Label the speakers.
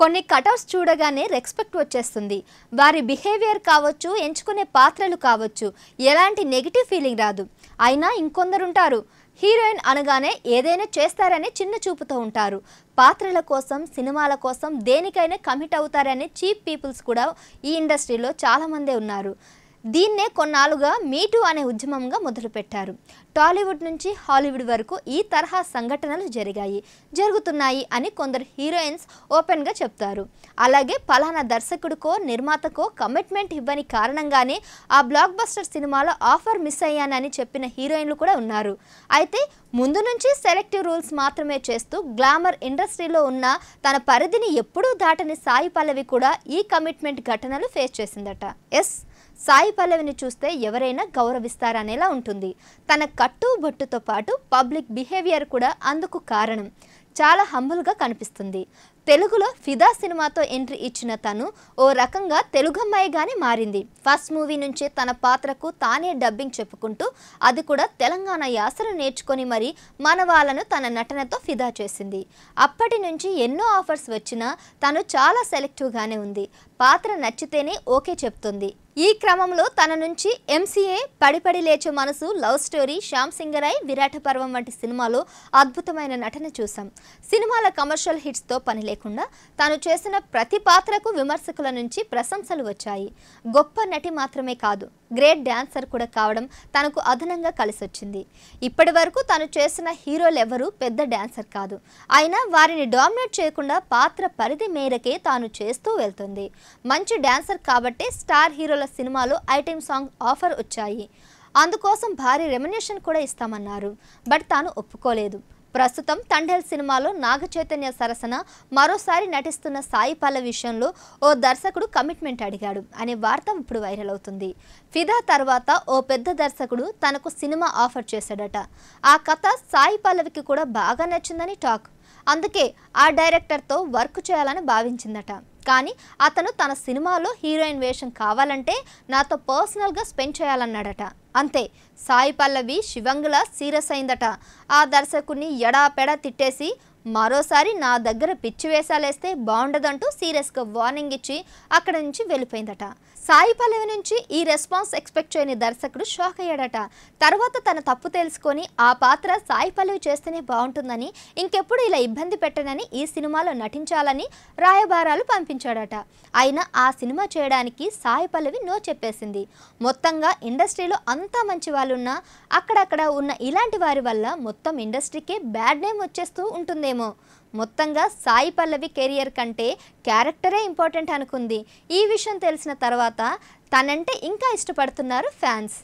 Speaker 1: కొన్ని కటౌట్స్ చూడగానే రెస్పెక్ట్ వచ్చేస్తుంది వారి బిహేవియర్ కావచ్చు ఎంచుకునే పాత్రలు కావచ్చు ఎలాంటి నెగిటివ్ ఫీలింగ్ రాదు అయినా ఇంకొందరుంటారు హీరోయిన్ అనగానే ఏదైనా చేస్తారని చిన్న చూపుతో ఉంటారు పాత్రల కోసం సినిమాల కోసం దేనికైనా కమిట్ అవుతారని చీప్ పీపుల్స్ కూడా ఈ ఇండస్ట్రీలో చాలామందే ఉన్నారు దీన్నే కొన్నాళ్ళుగా మీటూ అనే ఉద్యమంగా మొదలుపెట్టారు టాలీవుడ్ నుంచి హాలీవుడ్ వరకు ఈ తరహా సంఘటనలు జరిగాయి జరుగుతున్నాయి అని కొందరు హీరోయిన్స్ ఓపెన్గా చెప్తారు అలాగే పలానా దర్శకుడికో నిర్మాతకో కమిట్మెంట్ ఇవ్వని కారణంగానే ఆ బ్లాక్ బస్టర్ సినిమాలో ఆఫర్ మిస్ అయ్యానని చెప్పిన హీరోయిన్లు కూడా ఉన్నారు అయితే ముందు నుంచి సెలెక్టివ్ రూల్స్ మాత్రమే చేస్తూ గ్లామర్ ఇండస్ట్రీలో ఉన్న తన పరిధిని ఎప్పుడూ దాటని సాయి పల్లవి కూడా ఈ కమిట్మెంట్ ఘటనలు ఫేస్ చేసిందట ఎస్ సాయి పల్లవిని చూస్తే ఎవరైనా గౌరవిస్తారనేలా ఉంటుంది తన కట్టు బొట్టుతో పాటు పబ్లిక్ బిహేవియర్ కూడా అందుకు కారణం చాలా హంబుల్గా కనిపిస్తుంది తెలుగులో ఫిదా సినిమాతో ఎంట్రీ ఇచ్చిన తను ఓ రకంగా తెలుగమ్మాయిగానే మారింది ఫస్ట్ మూవీ నుంచే తన పాత్రకు తానే డబ్బింగ్ చెప్పుకుంటూ అది కూడా తెలంగాణ యాసను నేర్చుకొని మరి మనవాళ్లను తన నటనతో ఫిదా చేసింది అప్పటి నుంచి ఎన్నో ఆఫర్స్ వచ్చినా తను చాలా సెలెక్టివ్గానే ఉంది పాత్ర నచ్చితేనే ఓకే చెప్తుంది ఈ క్రమంలో తన నుంచి ఎంసీఏ పడిపడి లేచే మనసు లవ్ స్టోరీ శ్యామ్ సింగరాయ్ విరాట పర్వం వంటి సినిమాలో అద్భుతమైన నటన చూశాం సినిమాల కమర్షియల్ హిట్స్తో పని లేకుండా తాను చేసిన ప్రతి పాత్రకు విమర్శకుల నుంచి ప్రశంసలు వచ్చాయి గొప్ప నటి మాత్రమే కాదు గ్రేట్ డ్యాన్సర్ కూడా కావడం తనకు అదనంగా కలిసొచ్చింది ఇప్పటి వరకు తను చేసిన హీరోలెవరూ పెద్ద డ్యాన్సర్ కాదు అయినా వారిని డామినేట్ చేయకుండా పాత్ర పరిధి మేరకే తాను చేస్తూ వెళ్తుంది మంచి డ్యాన్సర్ కాబట్టే స్టార్ హీరోల సినిమాలో ఐటెం సాంగ్ ఆఫర్ వచ్చాయి అందుకోసం భారీ రెమ్యునేషన్ కూడా ఇస్తామన్నారు బట్ తాను ఒప్పుకోలేదు ప్రస్తుతం తండేల్ సినిమాలో నాగ చైతన్య సరసన మరోసారి నటిస్తున్న సాయి పల్లవి విషయంలో ఓ దర్శకుడు కమిట్మెంట్ అడిగాడు అనే వార్త ఇప్పుడు వైరల్ అవుతుంది ఫిదా తర్వాత ఓ పెద్ద దర్శకుడు తనకు సినిమా ఆఫర్ చేశాడట ఆ కథ సాయి పల్లవికి కూడా బాగా నచ్చిందని టాక్ అందుకే ఆ డైరెక్టర్తో వర్క్ చేయాలని భావించిందట కానీ అతను తన సినిమాలో హీరోయిన్ వేషం కావాలంటే నాతో పర్సనల్గా స్పెండ్ చేయాలన్నాడట అంతే సాయి పల్లవి శివంగుల సీరియస్ అయిందట ఆ దర్శకుని ఎడాపెడా తిట్టేసి మరోసారి నా దగ్గర పిచ్చి వేసాలేస్తే బాగుండదంటూ సీరియస్గా వార్నింగ్ ఇచ్చి అక్కడ నుంచి వెళ్ళిపోయిందట సాయి పల్లవి నుంచి ఈ రెస్పాన్స్ ఎక్స్పెక్ట్ చేయని దర్శకుడు షాక్ అయ్యాడట తర్వాత తన తప్పు తెలుసుకొని ఆ పాత్ర సాయి పల్లవి చేస్తేనే బాగుంటుందని ఇంకెప్పుడు ఇలా ఇబ్బంది పెట్టనని ఈ సినిమాలో నటించాలని రాయబారాలు పంపించారు ఆలోచించాడట అయినా ఆ సినిమా చేయడానికి సాయి పల్లవి నో చెప్పేసింది మొత్తంగా ఇండస్ట్రీలో అంతా మంచి వాళ్ళున్నా అక్కడక్కడ ఉన్న ఇలాంటి వారి వల్ల మొత్తం ఇండస్ట్రీకే బ్యాడ్ నేమ్ వచ్చేస్తూ ఉంటుందేమో మొత్తంగా సాయి పల్లవి కెరియర్ కంటే క్యారెక్టరే ఇంపార్టెంట్ అనుకుంది ఈ విషయం తెలిసిన తర్వాత తనంటే ఇంకా ఇష్టపడుతున్నారు ఫ్యాన్స్